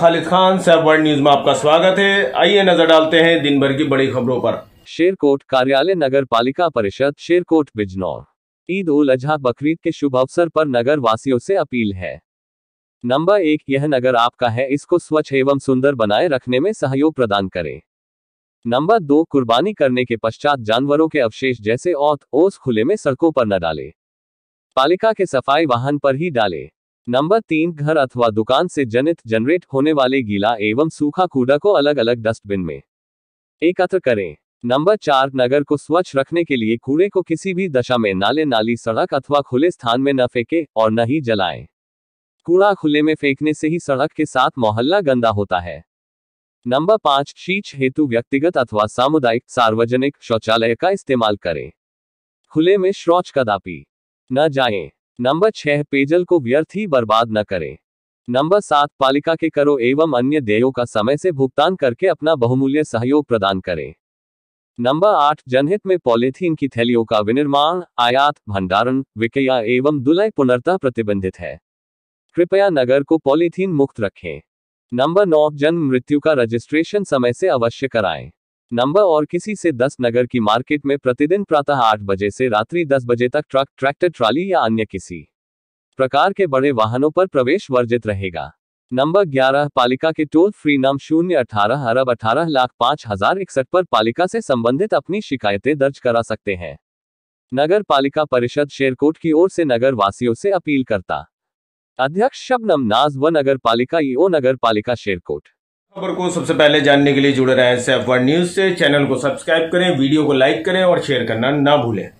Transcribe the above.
Khalid Khan Saif world news में आपका स्वागत है आइए नजर डालते हैं दिन भर की बड़ी खबरों पर शेरकोट कार्यालय नगर पालिका परिषद शेरकोट बिजनौर ईद उल अजहा बकरीद के शुभ अवसर पर नगर वासियों से अपील है नंबर एक यह नगर आपका है इसको स्वच्छ एवं सुंदर बनाए रखने में सहयोग प्रदान करें नंबर दो कुर्बानी करने के पश्चात जानवरों के अवशेष जैसे औत ओस खुले में सड़कों पर न डालें पालिका के सफाई वाहन पर ही डालें नंबर तीन घर अथवा दुकान से जनित जनरेट होने वाले गीला एवं सूखा कूड़ा को अलग अलग डस्टबिन में एकत्र करें नंबर चार नगर को स्वच्छ रखने के लिए कूड़े को किसी भी दशा में नाले नाली सड़क अथवा खुले स्थान में न फेंके और न ही जलाए कूड़ा खुले में फेंकने से ही सड़क के साथ मोहल्ला गंदा होता है नंबर पांच शीच हेतु व्यक्तिगत अथवा सामुदायिक सार्वजनिक शौचालय का इस्तेमाल करें खुले में शौच कदापि न जाएं। नंबर छह पेयजल को व्यर्थ ही बर्बाद न करें नंबर सात पालिका के करो एवं अन्य देयों का समय से भुगतान करके अपना बहुमूल्य सहयोग प्रदान करें नंबर आठ जनहित में पॉलिथीन की थैलियों का विनिर्माण आयात भंडारण विक्रया एवं दुलय पुनर्ता प्रतिबंधित है कृपया नगर को पॉलिथीन मुक्त रखें नंबर नौ जन्म मृत्यु का रजिस्ट्रेशन समय से अवश्य कराएं नंबर और किसी से दस नगर की मार्केट में प्रतिदिन प्रातः आठ बजे से रात्रि दस बजे तक ट्रक ट्रैक्टर ट्राली या अन्य किसी प्रकार के बड़े वाहनों पर प्रवेश वर्जित रहेगा नंबर ग्यारह पालिका के टोल फ्री नाम शून्य अठारह अरब अठारह लाख पाँच हजार इकसठ पर पालिका से संबंधित अपनी शिकायतें दर्ज करा सकते हैं नगर पालिका परिषद शेरकोट की ओर से नगर वासियों से अपील करता अध्यक्ष शबनम नाज व नगर पालिका ईओ नगर पालिका शेरकोट खबर को सबसे पहले जानने के लिए जुड़े रहें सेफ वन न्यूज़ से चैनल को सब्सक्राइब करें वीडियो को लाइक करें और शेयर करना ना भूलें